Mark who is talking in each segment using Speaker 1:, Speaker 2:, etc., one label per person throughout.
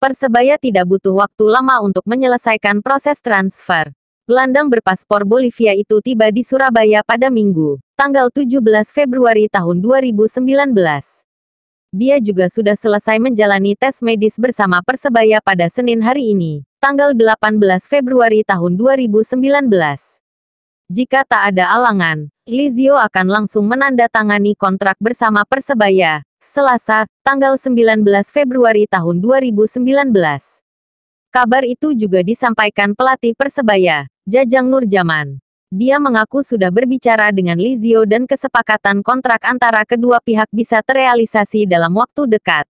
Speaker 1: Persebaya tidak butuh waktu lama untuk menyelesaikan proses transfer. Gelandang berpaspor Bolivia itu tiba di Surabaya pada Minggu, tanggal 17 Februari tahun 2019. Dia juga sudah selesai menjalani tes medis bersama Persebaya pada Senin hari ini, tanggal 18 Februari tahun 2019. Jika tak ada alangan, Lizio akan langsung menandatangani kontrak bersama Persebaya, Selasa, tanggal 19 Februari tahun 2019. Kabar itu juga disampaikan pelatih Persebaya, Jajang Nurjaman. Dia mengaku sudah berbicara dengan Lizio dan kesepakatan kontrak antara kedua pihak bisa terrealisasi dalam waktu dekat.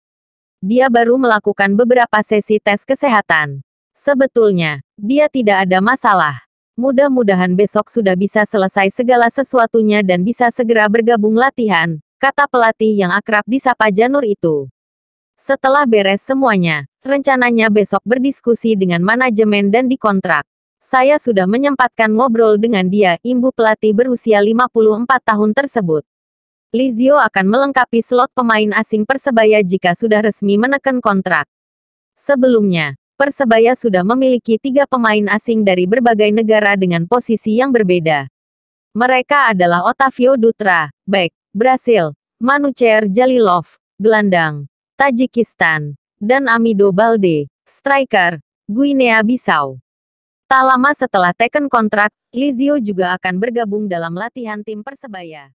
Speaker 1: Dia baru melakukan beberapa sesi tes kesehatan. Sebetulnya, dia tidak ada masalah. Mudah-mudahan besok sudah bisa selesai segala sesuatunya dan bisa segera bergabung latihan, kata pelatih yang akrab disapa Janur itu. Setelah beres semuanya, rencananya besok berdiskusi dengan manajemen dan dikontrak. Saya sudah menyempatkan ngobrol dengan dia, ibu pelatih berusia 54 tahun tersebut. Lizio akan melengkapi slot pemain asing Persebaya jika sudah resmi menekan kontrak. Sebelumnya, Persebaya sudah memiliki tiga pemain asing dari berbagai negara dengan posisi yang berbeda. Mereka adalah Otavio Dutra, bek, Brasil, Manucer Jalilov, gelandang, Tajikistan, dan Amido Balde, striker, Guinea Bissau. Tak lama setelah teken kontrak, Lizio juga akan bergabung dalam latihan tim Persebaya.